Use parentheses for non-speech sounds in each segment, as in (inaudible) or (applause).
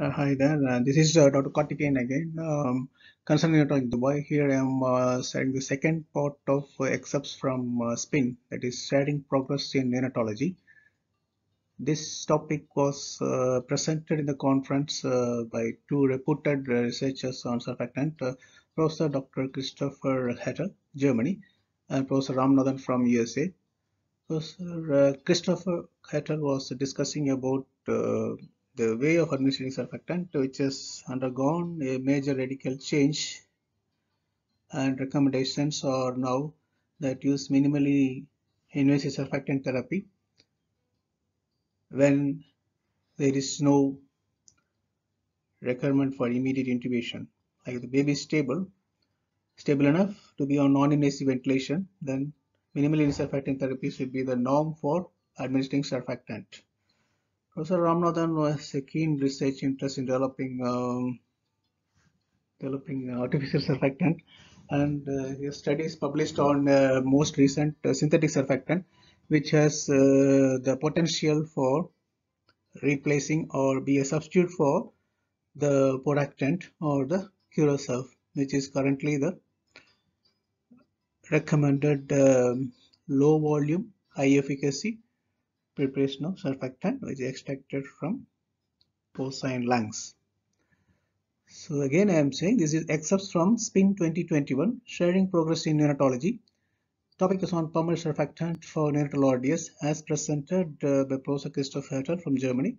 Uh, hi there, uh, this is uh, Dr. Kartikeyan again. Um, concerning network Dubai, here I am uh, sharing the second part of uh, excerpts from uh, SPIN, that is Sharing Progress in Neonatology. This topic was uh, presented in the conference by two reputed researchers on surfactant, Professor Dr. Christopher Hatter, Germany, and Professor Ramnathan from USA. Professor Christopher Hatter was discussing about the way of administering surfactant which has undergone a major radical change and recommendations are now that use minimally invasive surfactant therapy when there is no requirement for immediate intubation like the baby is stable stable enough to be on non-invasive ventilation then minimally invasive surfactant therapy should be the norm for administering surfactant Professor Ramnathan was a keen research interest in developing um, developing artificial surfactant and uh, his studies published on uh, most recent uh, synthetic surfactant which has uh, the potential for replacing or be a substitute for the productant or the Curosurf which is currently the recommended um, low volume high efficacy preparation of surfactant which is extracted from porcine lungs. So again I am saying this is excerpts from SPIN 2021 Sharing Progress in Neonatology. Topic is on pulmonary surfactant for neonatal RDS as presented uh, by Professor Christoph Hertel from Germany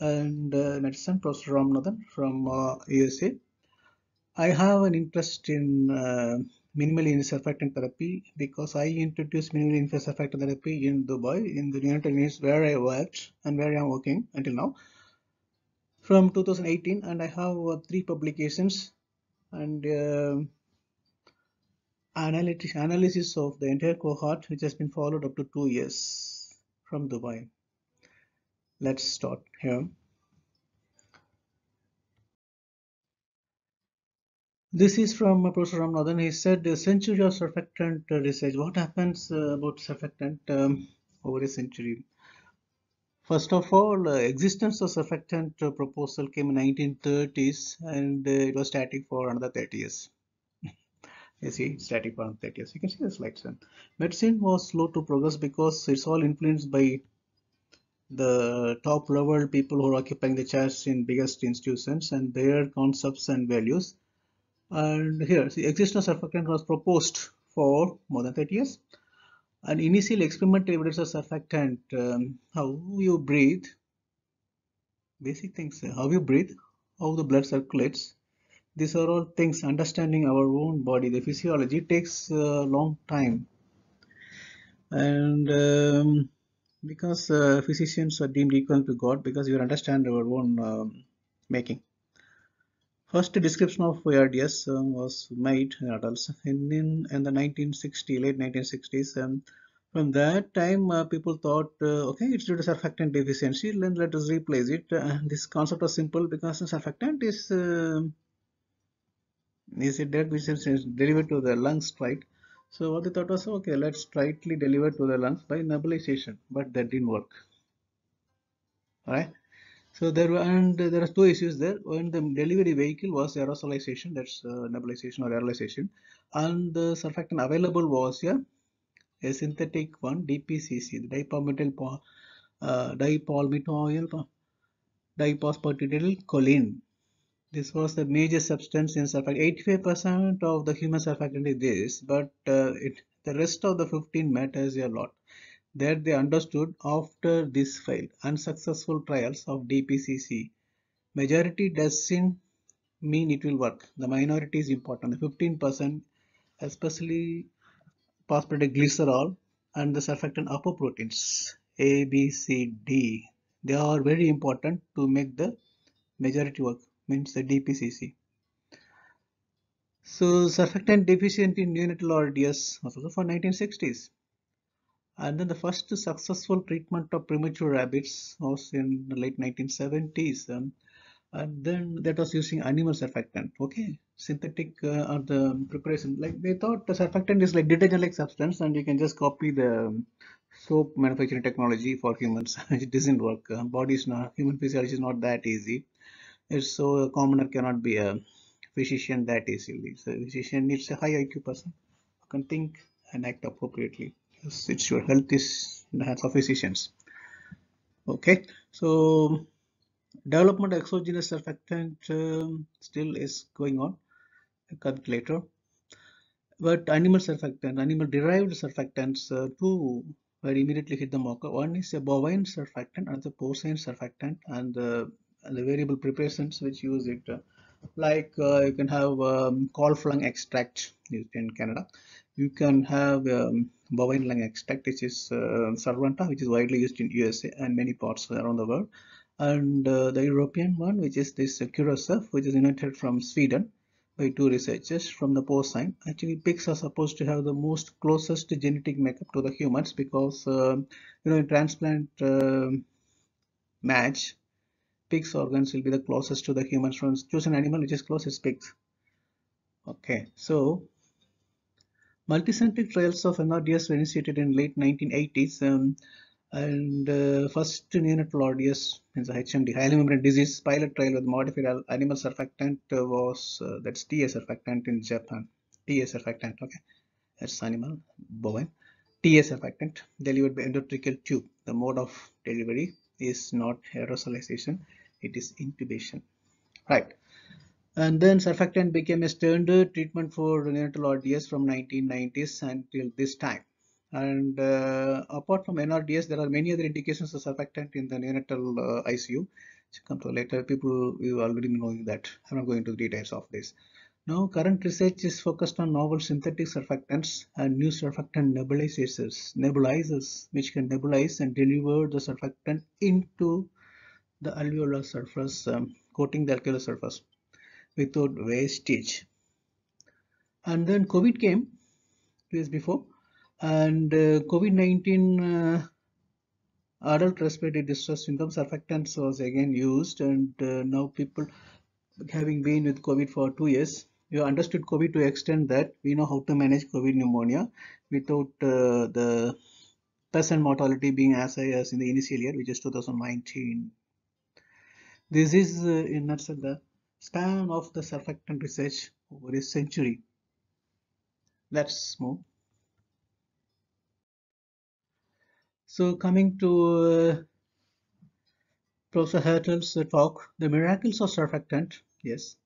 and uh, medicine Professor Ramnathan from uh, USA. I have an interest in uh, minimally surfactant therapy because I introduced minimally surfactant therapy in Dubai in the United States where I worked and where I am working until now from 2018 and I have uh, three publications and uh, analytic analysis of the entire cohort which has been followed up to two years from Dubai. Let's start here. This is from Professor Ramnathan. He said a century of surfactant research. What happens uh, about surfactant um, over a century? First of all, uh, existence of surfactant uh, proposal came in 1930s and uh, it was static for another 30 years. (laughs) you see, static for 30 years. You can see the slides. Then. Medicine was slow to progress because it's all influenced by the top level people who are occupying the chairs in biggest institutions and their concepts and values and here the existence of surfactant was proposed for more than 30 years and initial experimental evidence of surfactant um, how you breathe basic things uh, how you breathe how the blood circulates these are all things understanding our own body the physiology takes a uh, long time and um, because uh, physicians are deemed equal to god because you understand our own um, making First description of ARDS um, was made in adults in, in, in the 1960, late 1960s. from that time, uh, people thought, uh, okay, it's due to surfactant deficiency, then let us replace it. Uh, this concept was simple because surfactant is, um, is a dead which delivered to the lungs, right? So what they thought was, okay, let's tightly deliver to the lungs by nebulization, but that didn't work. Alright, so there were and there are two issues there. When the delivery vehicle was aerosolization, that's uh, nebulization or aerosolization, and the surfactant available was a, a synthetic one, DPCC, the dipalmitoyl uh, dipalmitoyl choline. This was the major substance in surfactant. 85% of the human surfactant is this, but uh, it the rest of the 15 matters a lot that they understood after this failed unsuccessful trials of DPCC. Majority doesn't mean it will work. The minority is important. The 15% especially phosphated glycerol and the surfactant upper proteins A, B, C, D. They are very important to make the majority work means the DPCC. So surfactant deficient in neonatal RDS was also for 1960s. And then the first successful treatment of premature rabbits was in the late 1970s. Um, and then that was using animal surfactant, okay? Synthetic uh, or the preparation. Like they thought the surfactant is like detergent-like substance and you can just copy the soap manufacturing technology for humans. (laughs) it doesn't work. Uh, body's not, human physiology is not that easy. It's so a commoner cannot be a physician that easily. So physician needs a high IQ person who can think and act appropriately it's your health is in the hands of physicians okay so development exogenous surfactant um, still is going on a come later but animal surfactant animal derived surfactants uh, two were immediately hit the marker one is a bovine surfactant another porcine surfactant and the, uh, and the variable preparations which use it uh, like uh, you can have um, flung extract used in Canada you can have um, bovine lung extract which is uh, Servanta which is widely used in USA and many parts around the world and uh, the European one which is this uh, which is invented from Sweden by two researchers from the porcine actually pigs are supposed to have the most closest genetic makeup to the humans because uh, you know in transplant um, match pigs organs will be the closest to the humans from choose an animal which is closest pigs okay so Multicentric trials of NRDS were initiated in late 1980s um, and uh, first neonatal RDS is HMD, highly membrane disease pilot trial with modified animal surfactant was uh, that's TA surfactant in Japan. TA surfactant, okay, that's animal bovine. TA surfactant delivered by endotracheal tube. The mode of delivery is not aerosolization; it is intubation. Right and then surfactant became a standard treatment for neonatal RDS from 1990s until this time and uh, apart from NRDS there are many other indications of surfactant in the neonatal uh, ICU which come to later people you already know that I'm not going to details of this now current research is focused on novel synthetic surfactants and new surfactant nebulizers nebulizers which can nebulize and deliver the surfactant into the alveolar surface um, coating the alveolar surface without wastage and then covid came two years before and uh, covid-19 uh, adult respiratory distress syndrome surfactants was again used and uh, now people having been with covid for two years we understood covid to extent that we know how to manage covid pneumonia without uh, the person mortality being as high as in the initial year which is 2019 this is uh, in nutshell the span of the surfactant research over a century. Let's move. So coming to uh, Professor Hertel's talk, The Miracles of Surfactant, yes,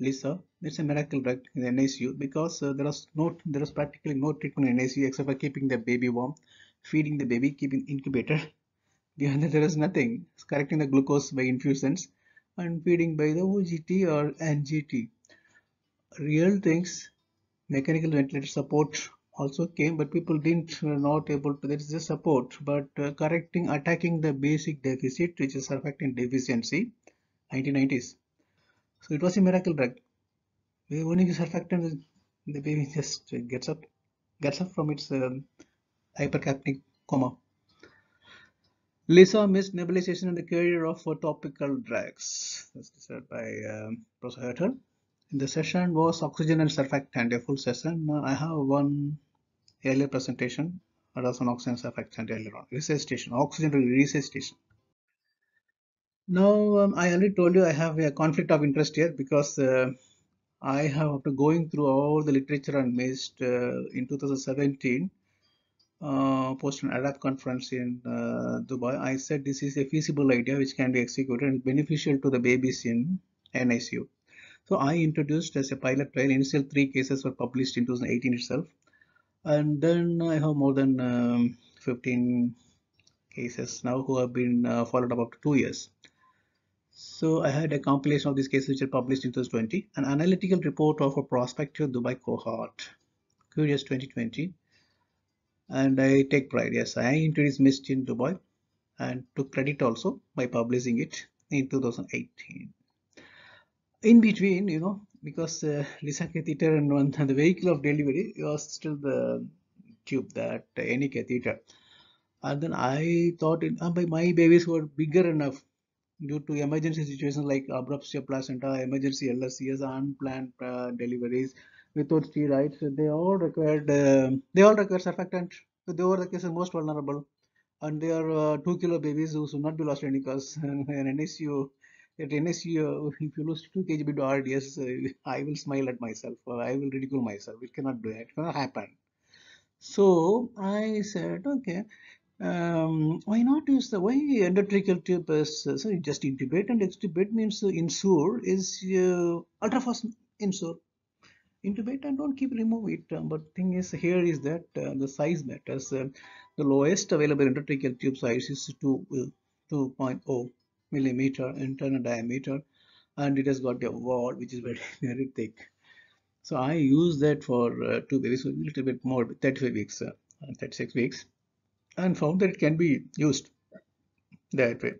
Lisa, it's a miracle drug in the NICU because uh, no, there is practically no treatment in NICU except for keeping the baby warm, feeding the baby, keeping incubator. (laughs) Beyond that, there is nothing. It's correcting the glucose by infusions, and feeding by the OGT or NGT. Real things, mechanical ventilator support also came but people didn't were not able to there is the support but uh, correcting attacking the basic deficit which is surfactant deficiency 1990s so it was a miracle drug the only surfactant the baby (laughs) just gets up gets up from its um, hypercapnic coma Lisa missed nebulization in the career of topical drugs. That's said by um, Professor Hertel. The session was oxygen and surfactant, a full session. I have one earlier presentation. That was on oxygen and surfactant earlier on. Resuscitation, oxygen resuscitation. Now, um, I already told you I have a conflict of interest here because uh, I have, after going through all the literature on MIST uh, in 2017, uh, post an Arab conference in uh, Dubai, I said this is a feasible idea which can be executed and beneficial to the babies in NICU. So I introduced as a pilot trial. Initial three cases were published in 2018 itself, and then I have more than um, 15 cases now who have been uh, followed up after two years. So I had a compilation of these cases which are published in 2020, an analytical report of a prospective Dubai cohort, Curious 2020, and I take pride. Yes, I introduced Mist in Dubai and took credit also by publishing it in 2018. In between, you know, because uh, Lisa catheter and one, (laughs) the vehicle of delivery was still the tube, that uh, any catheter. And then I thought, in, uh, my babies were bigger enough due to emergency situations like abruptio placenta, emergency LSCs, unplanned uh, deliveries, Vitozzi writes, they all required uh, they all require surfactant. So they were the cases most vulnerable, and they are uh, two kilo babies who should not be lost any cause. (laughs) and NSU at NSU, if you lose two kgb to RDS, uh, I will smile at myself. Uh, I will ridicule myself. It cannot do (laughs) it. It cannot happen. So I said, okay, um, why not use the why endotracheal tube is uh, so just intubate and extubate means uh, insure is uh, ultrafast insure into it and don't keep remove it um, but thing is here is that uh, the size matters uh, the lowest available endotracheal tube size is 2 uh, 2.0 millimeter internal diameter and it has got a wall which is (laughs) very very thick so i use that for uh, two babies so a little bit more 35 weeks 36 weeks and found that it can be used that way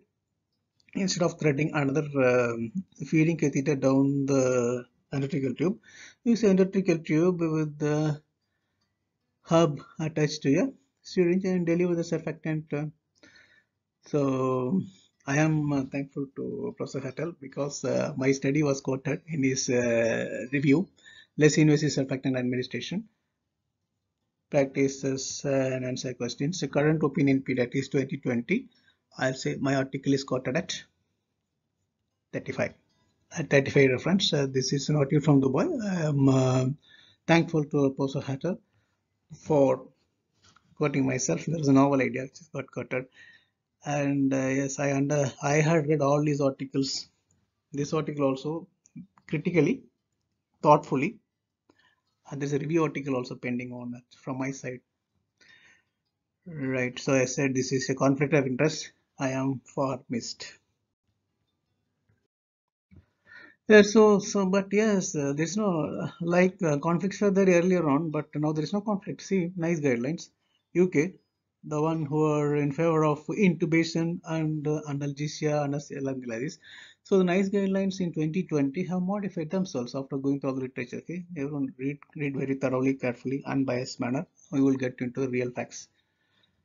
instead of threading another um, feeding catheter down the endotracheal tube use endotracheal tube with the hub attached to a syringe and deliver the surfactant so I am uh, thankful to Professor Hattel because uh, my study was quoted in his uh, review, Less Invasive Surfactant Administration, Practices uh, and Answer Questions, the Current Opinion Period is 2020. I'll say my article is quoted at 35. 35 friends. Uh, this is Noti from Dubai. I'm uh, thankful to Professor Hatter for quoting myself. There is a novel idea which got quoted. And uh, yes, I under I had read all these articles. This article also critically, thoughtfully. And there's a review article also pending on that from my side. Right, so I said this is a conflict of interest. I am far missed. Yeah, uh, so, so, but yes, uh, there's no uh, like uh, conflicts were there earlier on, but now there is no conflict. See, nice guidelines. UK, the one who are in favor of intubation and uh, analgesia and like So the nice guidelines in 2020 have modified themselves after going through all the literature. Okay, everyone read read very thoroughly, carefully, unbiased manner. We will get into the real facts.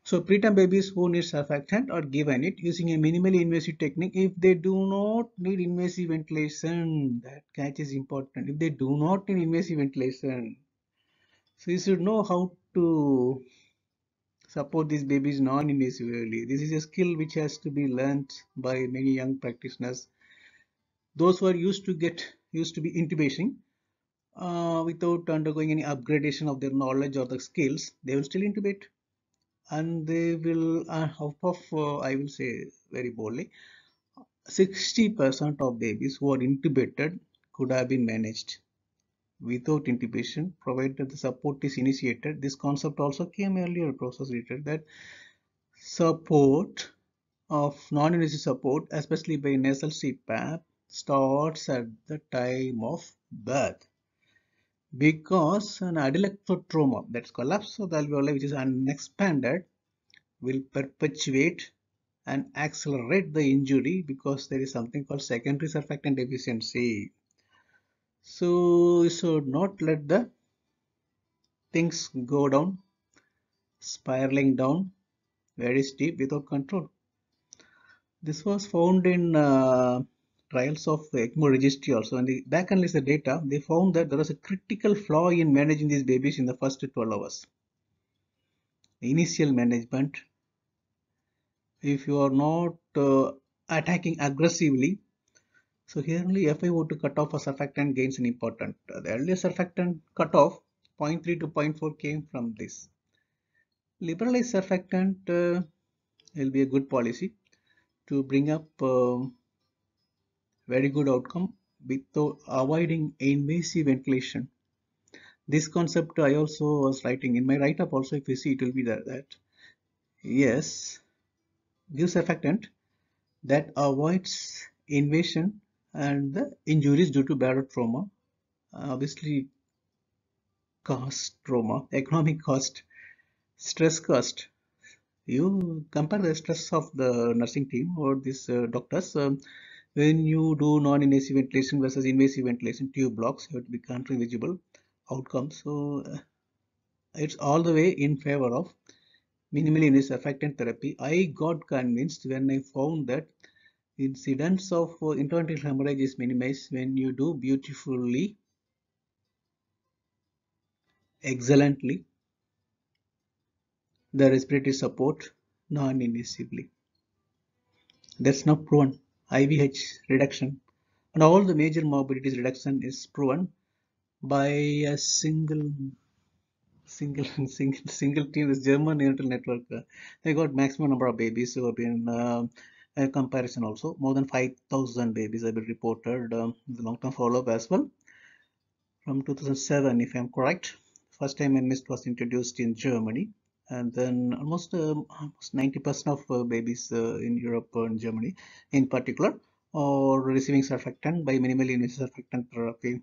So preterm babies who need surfactant are given it using a minimally invasive technique if they do not need invasive ventilation. That catch is important. If they do not need invasive ventilation. So you should know how to support these babies non-invasively. This is a skill which has to be learned by many young practitioners. Those who are used to get used to be intubation uh, without undergoing any upgradation of their knowledge or the skills, they will still intubate and they will uh, out of uh, i will say very boldly 60% of babies who are intubated could have been managed without intubation provided the support is initiated this concept also came earlier process later that support of non-invasive support especially by nasal cpap starts at the time of birth because an adilectotroma that's collapse of the alveoli which is unexpanded will perpetuate and accelerate the injury because there is something called secondary surfactant deficiency. So, should not let the things go down, spiraling down very steep without control. This was found in uh, trials of ECMO registry also and they back analyzed the data, they found that there was a critical flaw in managing these babies in the first 12 hours. The initial management, if you are not uh, attacking aggressively, so here only FiO2 cutoff for surfactant gains an important. Uh, the earliest surfactant cutoff 0.3 to 0.4 came from this. Liberalized surfactant uh, will be a good policy to bring up uh, very good outcome without avoiding invasive ventilation. This concept I also was writing in my write-up also if you see it will be there that yes gives effectant that avoids invasion and the injuries due to battle trauma obviously cost trauma economic cost stress cost you compare the stress of the nursing team or these uh, doctors um, when you do non-invasive ventilation versus invasive ventilation, tube blocks have to be country visible outcomes. So uh, it's all the way in favor of minimally invasive therapy. I got convinced when I found that incidence of uh, intraventricular hemorrhage is minimized when you do beautifully, excellently, the respiratory support non-invasively. That's not proven. IVH reduction and all the major morbidities reduction is proven by a single single (laughs) single single team this German neonatal network they got maximum number of babies who have been uh, a comparison also more than 5000 babies have been reported um, the long-term follow-up as well from 2007 if I'm correct first time MIST was introduced in Germany and then almost uh, almost 90% of uh, babies uh, in Europe and Germany in particular are receiving surfactant by minimally invasive surfactant therapy.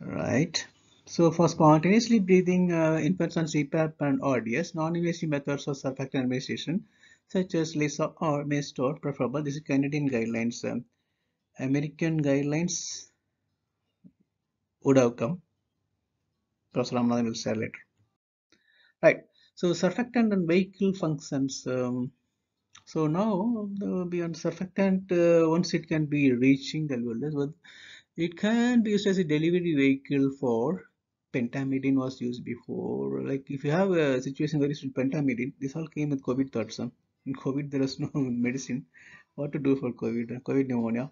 Right. So for spontaneously breathing uh, infants on CPAP and RDS, non-invasive methods of surfactant administration such as LISA or may store, preferable. This is Canadian guidelines. Um, American guidelines would have come. Professor Ramadan will share later right so surfactant and vehicle functions um, so now beyond surfactant uh, once it can be reaching the alveolus but it can be used as a delivery vehicle for pentamidine was used before like if you have a situation where it's pentamidine this all came with covid thoughts in covid there was no (laughs) medicine what to do for covid uh, covid pneumonia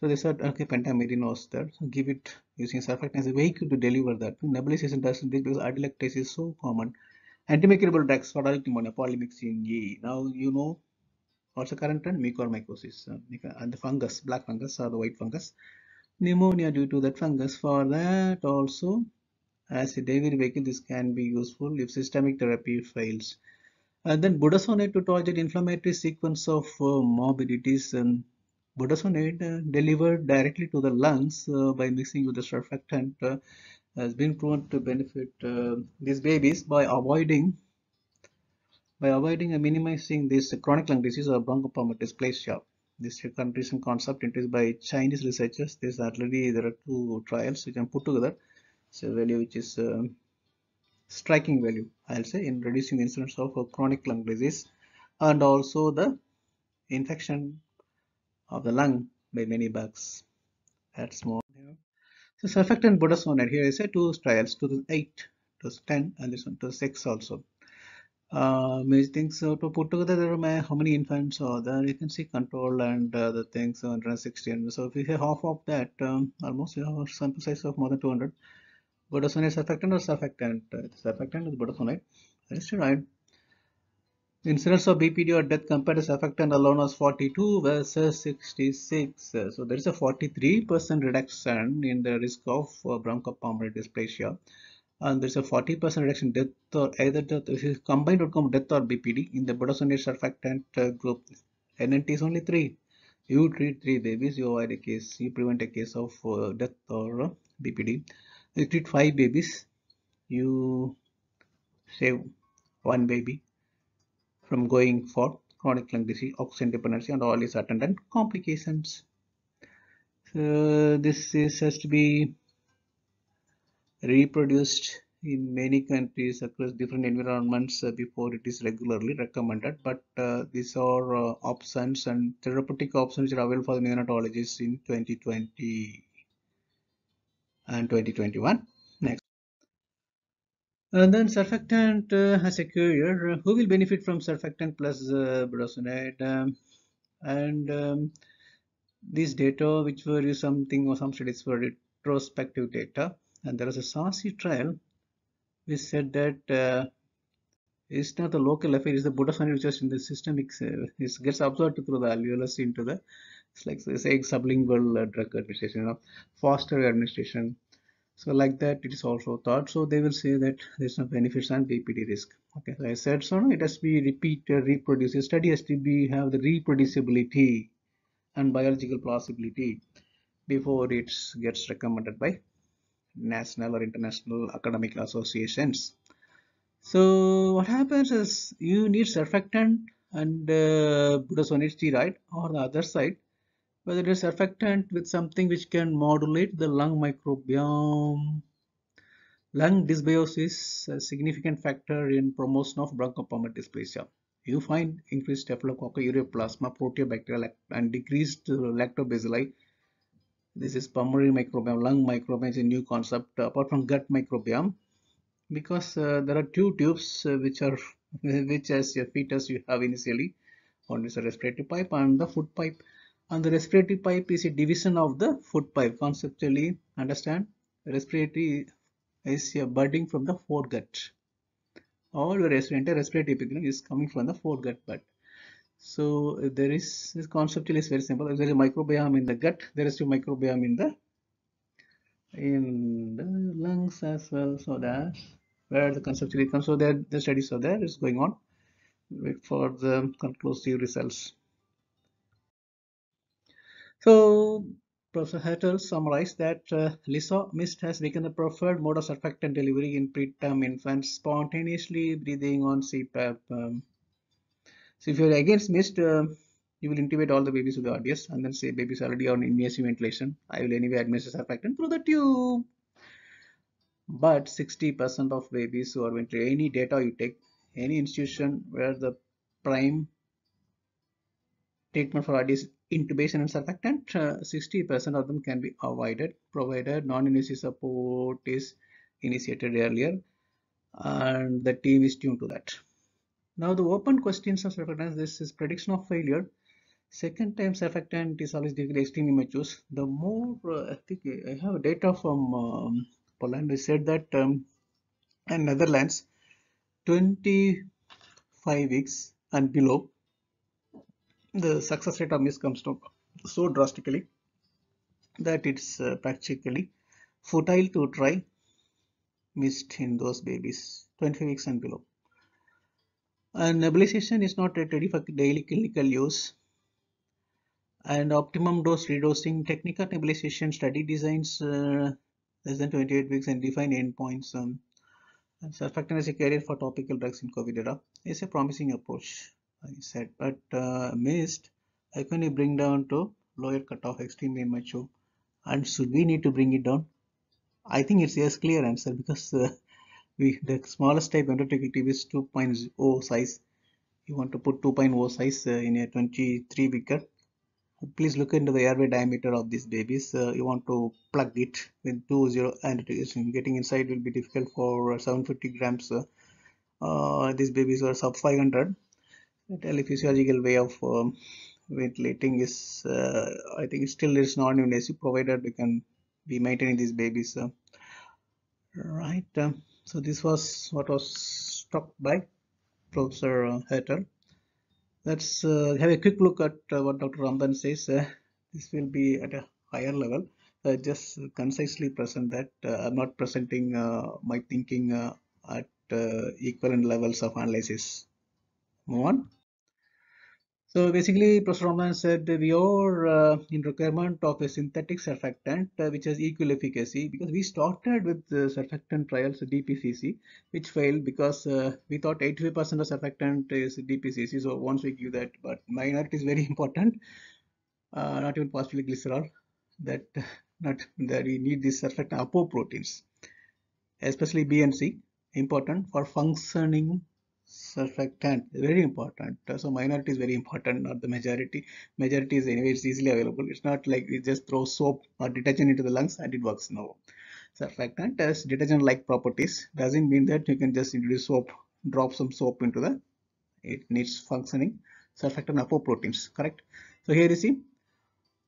so they said, okay, pentamidine was there. So give it using surfactant as a vehicle to deliver that. Nebulization doesn't because ardylactase is so common. Antimicrobial drugs, for are you thinking Polymyxin Now you know also current trend mycorrhizomycosis and the fungus, black fungus or the white fungus. Pneumonia due to that fungus. For that also as a daily vehicle, this can be useful if systemic therapy fails. And then budesonide to target inflammatory sequence of uh, morbidities. And budesonide uh, delivered directly to the lungs uh, by mixing with the surfactant uh, has been proven to benefit uh, these babies by avoiding by avoiding and minimizing this chronic lung disease or bronchopulmonary dysplasia. This recent concept introduced by Chinese researchers. This already there are two trials which can put together. So value which is um, striking value, I'll say, in reducing the incidence of chronic lung disease and also the infection of the lung by many bugs. That's more. So surfactant budesonide here is a two trials 2008, ten, and this one six also. Uh, many things so to put together there are how many infants are there you can see control and uh, the things so 160 so if you have half of that um, almost you have a sample size of more than 200 budesonide surfactant or surfactant uh, surfactant is budesonide that's right Incidence of BPD or death compared effect and alone was 42 versus 66. So there is a 43% reduction in the risk of uh, bronchopulmonary dysplasia. And there's a 40% reduction death or either death, this is combined outcome death or BPD in the budesonide surfactant uh, group. NNT is only 3. You treat 3 babies, you avoid a case, you prevent a case of uh, death or BPD. You treat 5 babies, you save 1 baby from going for chronic lung disease, oxygen dependency and all its attendant complications. So this is, has to be reproduced in many countries across different environments uh, before it is regularly recommended but uh, these are uh, options and therapeutic options are available for the neonatologists in 2020 and 2021 and uh, then surfactant uh, has a carrier. Uh, who will benefit from surfactant plus uh, budesonide? Um, and um, these data, which were used something or some studies for retrospective data, and there was a SASI trial which said that uh, it's not the local effect; it's the budesonide which is in the system. It, uh, it gets absorbed through the alveolus into the it's like say sublingual drug administration, you know, faster administration so like that it is also thought so they will say that there's no benefits and bpd risk okay so i said so no, it has to be repeated reproducible study has to be have the reproducibility and biological plausibility before it gets recommended by national or international academic associations so what happens is you need surfactant and uh, budesonide steroid or the other side whether it is surfactant with something which can modulate the lung microbiome. Lung dysbiosis a significant factor in promotion of bronchopulmonary dysplasia. You find increased staphylococcal ureaplasma, proteobacteria, and decreased lactobacilli. This is pulmonary microbiome, lung microbiome is a new concept apart from gut microbiome because uh, there are two tubes uh, which are (laughs) which as your fetus you have initially one is a respiratory pipe and the food pipe and the respiratory pipe is a division of the food pipe conceptually understand respiratory is a budding from the foregut all your respiratory respiratory epigram is coming from the foregut part. so there is this conceptually is very simple there is a microbiome in the gut there is a microbiome in the in the lungs as well so that where the conceptually comes so that the studies are there is going on wait for the conclusive results so Professor Hertel summarized that uh, LISO mist has become the preferred mode of surfactant delivery in preterm infants spontaneously breathing on CPAP. Um, so if you're against mist, uh, you will intubate all the babies with the RDS and then say babies already on invasive ventilation. I will anyway administer surfactant through the tube. But 60% of babies who are ventilated, any data you take, any institution where the prime treatment for this intubation and surfactant. 60% uh, of them can be avoided provided non-invasive support is initiated earlier and the team is tuned to that. Now the open questions of surfactant: this is prediction of failure. Second time surfactant is always degree extremely mature. The more, uh, I think I have data from um, Poland, they said that um, and Netherlands, 25 weeks and below the success rate of miss comes down so drastically that it's uh, practically futile to try missed in those babies 20 weeks and below and nebulization is not ready for daily clinical use and optimum dose redosing technical nebulization study designs uh, less than 28 weeks and defined endpoints um, and surfactant as a carrier for topical drugs in covid era is a promising approach I said but uh, missed how can you bring down to lower cutoff extremely mature and should we need to bring it down I think it's yes clear answer because uh, we the smallest type endotrichal is 2.0 size you want to put 2.0 size uh, in a 23 beaker please look into the airway diameter of these babies uh, you want to plug it with 2.0 and getting inside will be difficult for 750 grams uh, uh, these babies are sub 500 telephysiological way of um, ventilating is uh, I think still is not ICU provided we can be maintaining these babies uh, right um, so this was what was struck by Professor uh, let's uh, have a quick look at uh, what Dr. Ramdan says this will be at a higher level uh, just concisely present that uh, I'm not presenting my thinking at equivalent levels of analysis move on so basically, Professor Ramlan said we are uh, in requirement of a synthetic surfactant uh, which has equal efficacy because we started with the surfactant trials DPCC which failed because uh, we thought 85% of surfactant is DPCC so once we give that but minority is very (laughs) important uh, not even possibly glycerol. that (laughs) not that we need these surfactant apoproteins especially B and C important for functioning surfactant very important so minority is very important not the majority majority is anyway it's easily available it's not like you just throw soap or detergent into the lungs and it works no surfactant has detergent like properties doesn't mean that you can just introduce soap drop some soap into the it needs functioning surfactant proteins correct so here you see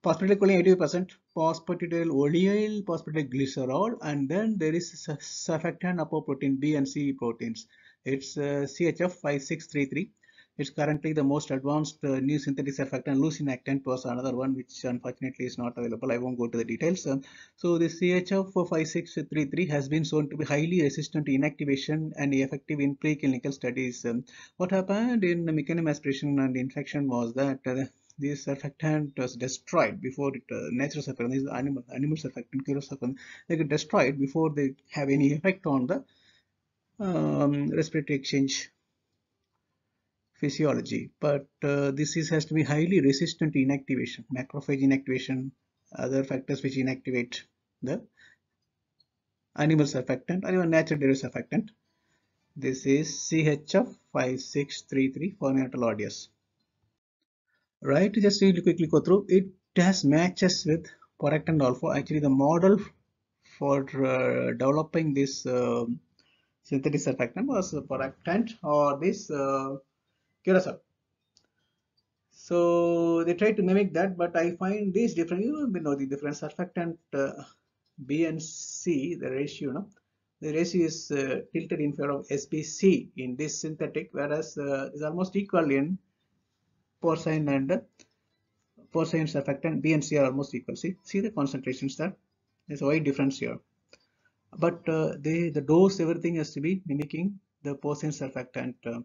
phosphatidylic 80%, phosphatidyl oleal, phosphatidyl glycerol, and then there is surfactant protein B and C proteins. It's uh, CHF5633. It's currently the most advanced uh, new synthetic surfactant. Leucine was another one which unfortunately is not available. I won't go to the details. Um, so the CHF5633 has been shown to be highly resistant to inactivation and effective in preclinical studies. Um, what happened in the meconium aspiration and infection was that uh, this surfactant was destroyed before it uh, natural surfactant this is animal animal surfactant curious surfactant they get destroyed before they have any effect on the um, respiratory exchange physiology but uh, this is, has to be highly resistant to inactivation macrophage inactivation other factors which inactivate the animal surfactant or even natural derived surfactant this is CHF 5633 for neonatal audius right just really quickly go through it has matches with Poract and actually the model for uh, developing this um, synthetic surfactant was surfactant or this uh, curacao. So they try to mimic that, but I find these different, you know the different surfactant uh, B and C, the ratio, know, the ratio is uh, tilted in favor of SBC in this synthetic, whereas uh, is almost equal in porcine and uh, porcine surfactant B and C are almost equal. See, see the concentrations there. There's a wide difference here but uh, they the dose everything has to be mimicking the porcine surfactant uh,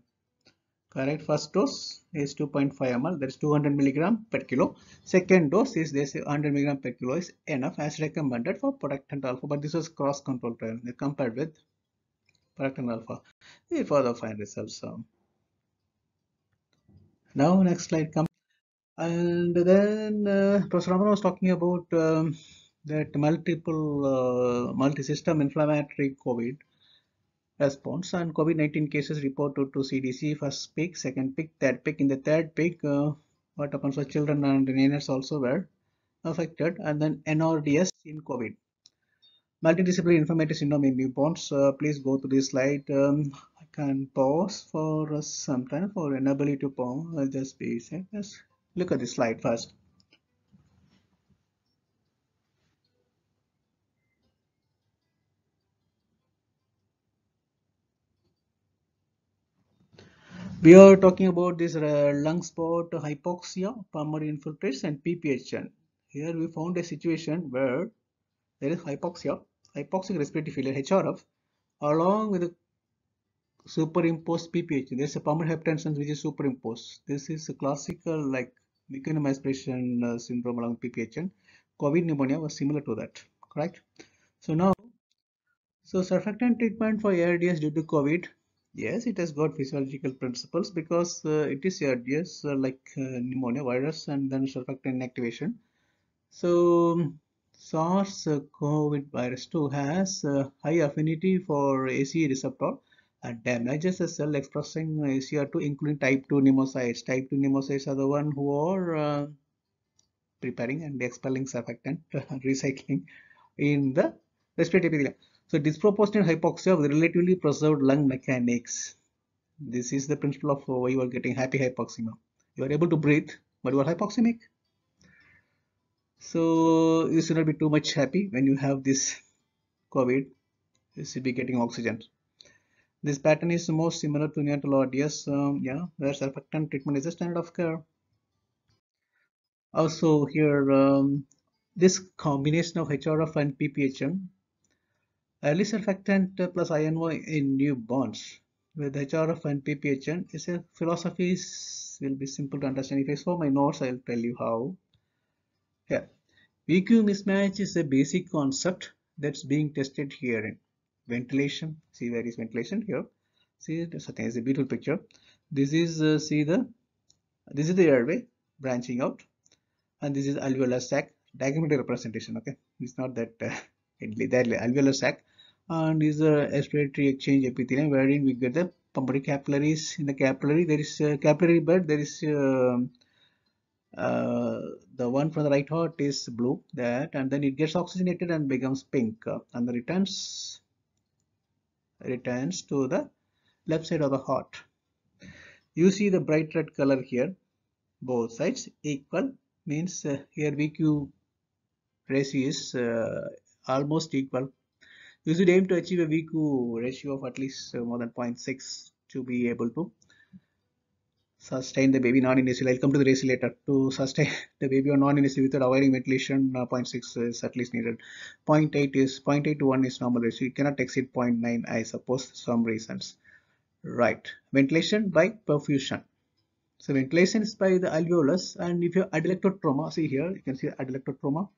correct first dose is 2.5 ml that is 200 milligram per kilo second dose is this 100 milligram per kilo is enough as recommended for protectant alpha but this was cross control trial compared with protectant alpha we further find results um. now next slide comes and then uh, professor Raman was talking about um, that multiple uh, multi-system inflammatory COVID response and COVID-19 cases reported to CDC first peak, second peak, third peak. In the third peak, uh, what happens was children and teenagers also were affected and then NRDS in COVID. Multidisciplinary inflammatory syndrome in newborns. Uh, please go to this slide. Um, I can pause for some time for inability to pause. I'll just be safe. Just look at this slide first. We are talking about this uh, lung spot hypoxia, pulmonary infiltrates and PPHN. Here we found a situation where there is hypoxia, hypoxic respiratory failure, HRF, along with superimposed PPHN. There's a pulmonary hypertension which is superimposed. This is a classical like meconium aspiration uh, syndrome along PPHN. COVID pneumonia was similar to that, correct? So now, so surfactant treatment for ARDS due to COVID Yes, it has got physiological principles because uh, it is yes uh, like uh, pneumonia virus and then surfactant inactivation. So um, SARS-CoV uh, virus 2 has uh, high affinity for ACE receptor and damages a cell expressing ACR2 including type 2 pneumocytes. Type 2 pneumocytes are the one who are uh, preparing and expelling surfactant (laughs) recycling in the respiratory area. So disproportionate hypoxia with relatively preserved lung mechanics. This is the principle of why you are getting happy hypoxemia. You are able to breathe, but you are hypoxemic. So you should not be too much happy when you have this COVID. You should be getting oxygen. This pattern is most similar to neonatal ODS, um, yeah, where surfactant treatment is a standard of care. Also here, um, this combination of HRF and PPHM Early surfactant plus INO in new bonds with HRF and PPHN is a philosophy will be simple to understand. If I saw my notes, I'll tell you how. Here, VQ mismatch is a basic concept that's being tested here in ventilation. See where is ventilation here. See, something is a beautiful picture. This is uh, see the this is the airway branching out, and this is alveolar sac diagrammatic representation. Okay, it's not that uh, deadly, (laughs) alveolar sac and is the respiratory exchange epithelium wherein we get the pulmonary capillaries. In the capillary, there is a capillary bed, there is um, uh, the one from the right heart is blue that and then it gets oxygenated and becomes pink uh, and returns returns to the left side of the heart you see the bright red color here both sides equal means uh, here vq ratio is uh, almost equal this would aim to achieve a VQ ratio of at least uh, more than 0.6 to be able to sustain the baby non-invasive. I'll come to the ratio later. To sustain (laughs) the baby or non-invasive without avoiding ventilation, uh, 0.6 is at least needed. 0.8 is 0.8 to 1 is normal ratio. You cannot exceed 0.9, I suppose, some reasons. Right. Ventilation by perfusion. So ventilation is by the alveolus, and if you have trauma, see here, you can see trauma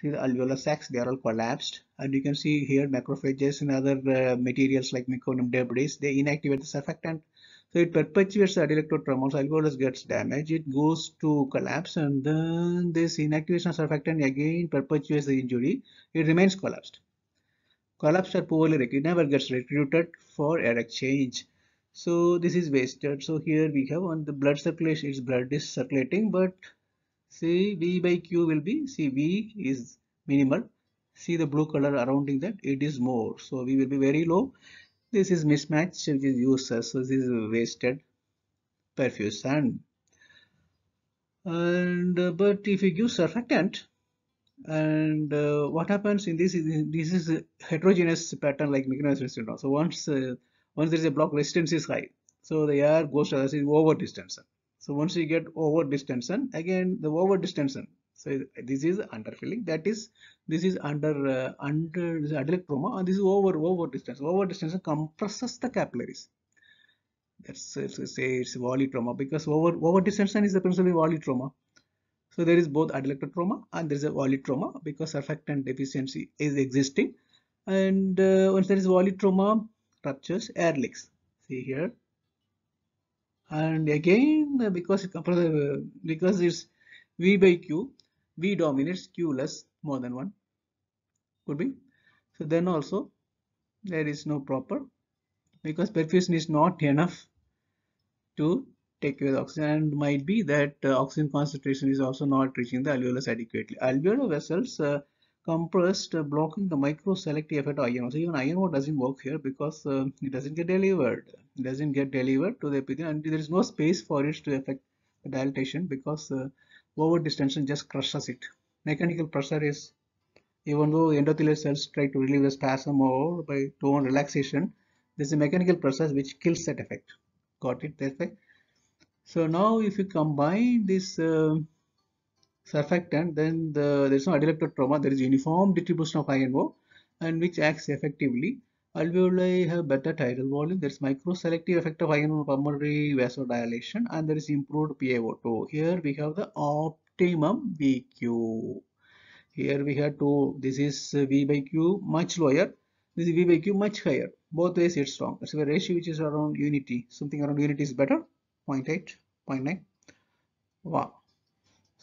see the alveolar sacs they are all collapsed and you can see here macrophages and other uh, materials like meconium debris they inactivate the surfactant so it perpetuates the electrotremors alveolus gets damaged it goes to collapse and then this inactivation of surfactant again perpetuates the injury it remains collapsed collapsed or poorly it never gets recruited for air exchange so this is wasted so here we have on the blood circulation its blood is circulating but see V by Q will be, see V is minimal. See the blue color surrounding that, it is more. So V will be very low. This is mismatch which is useless. So this is wasted perfusion. And uh, but if you give surfactant, and uh, what happens in this is this is a heterogeneous pattern like McNair's syndrome. So once uh, once there is a block resistance is high, so the air goes to is over distance. So once you get over distension, again the over distension. So this is underfilling. That is, this is under uh, under this and this is over over distension. Over distension compresses the capillaries. That's uh, say it's Wally trauma because over over distension is the principally Wally trauma. So there is both adult trauma and there is a Wally trauma because surfactant deficiency is existing. And uh, once there is Wally trauma, ruptures, air leaks. See here, and again because it, because it's v by q v dominates q less more than 1 could be so then also there is no proper because perfusion is not enough to take away the oxygen and might be that uh, oxygen concentration is also not reaching the alveolus adequately alveolar vessels uh, compressed uh, blocking the micro select effect INO. So even INO doesn't work here because uh, it doesn't get delivered. It doesn't get delivered to the epithelium and there is no space for it to affect the dilatation because uh, over distension just crushes it. Mechanical pressure is even though endothelial cells try to relieve the spasm or by tone relaxation, there's a mechanical process which kills that effect. Got it? That's So now if you combine this uh, surfactant, then the, there is no trauma. there is uniform distribution of INO and which acts effectively. Alveoli have better tidal volume, there is microselective effect of INO pulmonary vasodilation and there is improved PaO2. Here we have the optimum VQ. Here we have two, this is V by Q much lower, this is V by Q much higher. Both ways it's wrong. It's a ratio which is around unity, something around unity is better, 0 0.8, 0 0.9. Wow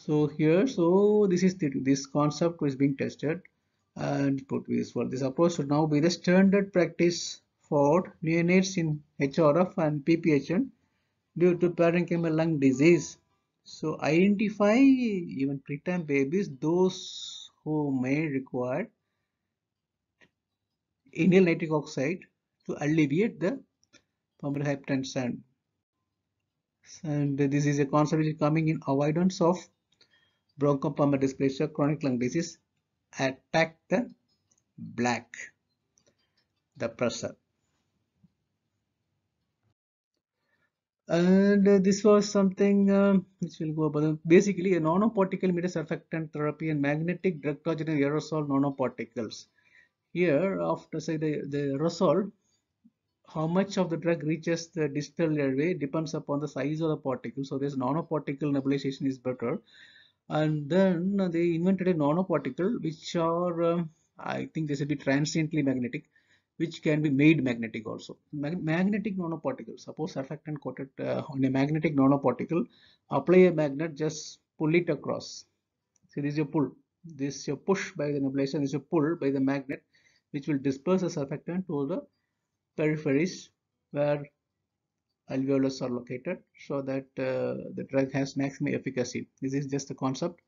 so here so this is the, this concept is being tested and put this for this approach should now be the standard practice for neonates in HRF and PPHN due to parenchymal lung disease. So identify even preterm babies those who may require inhaled nitric oxide to alleviate the pulmonary hypertension. And this is a concept which is coming in avoidance of bronchopulmonary dysplasia, chronic lung disease attack the black, the pressure. and this was something um, which will go about basically a nanoparticle media surfactant therapy and magnetic drug toxin aerosol nanoparticles here after say the, the aerosol how much of the drug reaches the distal airway depends upon the size of the particle so this nanoparticle nebulization is better and then uh, they invented a nanoparticle which are um, i think they should be transiently magnetic which can be made magnetic also Mag magnetic nanoparticle suppose surfactant coated uh, on a magnetic nanoparticle apply a magnet just pull it across see this is your pull this is your push by the nebulation this is your pull by the magnet which will disperse the surfactant to the peripheries where alveolus are located so that uh, the drug has maximum efficacy. This is just the concept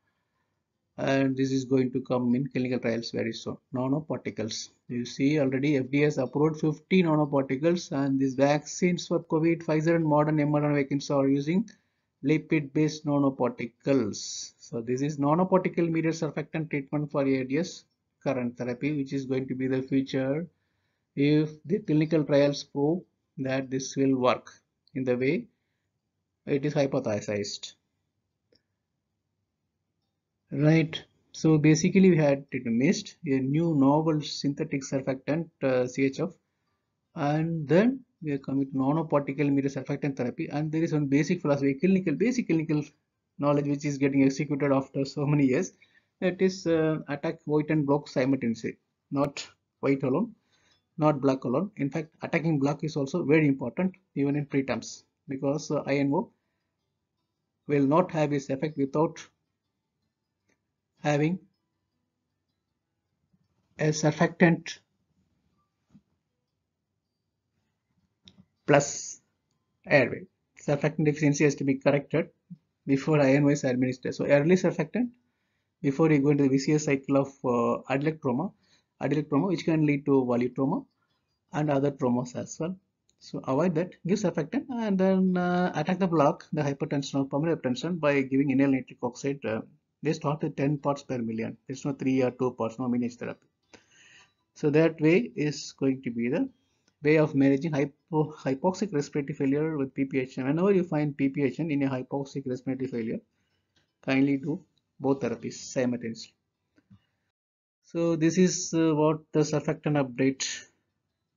and this is going to come in clinical trials very soon. Nanoparticles. You see already FDA has approved 50 nanoparticles and these vaccines for COVID, Pfizer and modern mRNA vaccines are using lipid based nanoparticles. So this is nanoparticle mediated surfactant treatment for ADS current therapy which is going to be the future if the clinical trials prove that this will work in the way it is hypothesized right so basically we had missed a new novel synthetic surfactant uh, CHF and then we are coming to nanoparticle media surfactant therapy and there is one basic philosophy clinical basic clinical knowledge which is getting executed after so many years that is uh, attack void, and block simultaneously not white alone not block alone in fact attacking block is also very important even in preterms, because uh, INO will not have its effect without having a surfactant plus airway surfactant deficiency has to be corrected before INO is administered so early surfactant before you go into the VCS cycle of uh, trauma trauma which can lead to valley and other promos as well. So avoid that, give surfactant eh? and then uh, attack the block, the hypertension or pulmonary hypertension by giving inhaled nitric oxide. Uh, they start at 10 parts per million. There's no 3 or 2 parts, no minutes therapy. So that way is going to be the way of managing hypo hypoxic respiratory failure with PPHN. Whenever you find PPHN in a hypoxic respiratory failure, kindly do both therapies simultaneously. So this is uh, what the surfactant update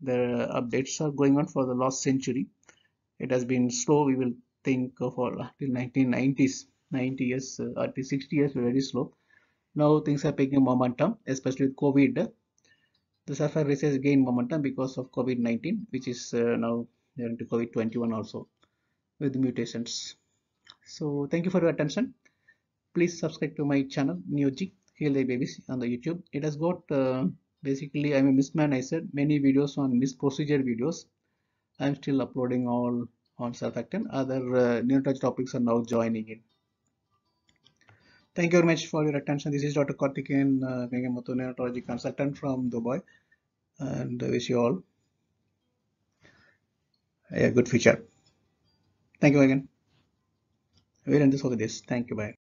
the updates are going on for the last century it has been slow we will think uh, for till 1990s 90 years uh, or 60 years very slow now things are picking momentum especially with covid the surface race has gained momentum because of covid-19 which is uh, now into covid-21 also with mutations so thank you for your attention please subscribe to my channel neoji heal the babies on the youtube it has got uh, basically I'm a misman I said many videos on miss procedure videos I'm still uploading all on surfactant other uh, neurotouch topics are now joining in thank you very much for your attention this is Dr. Karthikeyan uh, Megamoto neurology consultant from Dubai and I wish you all a good future thank you again we'll end this for this thank you bye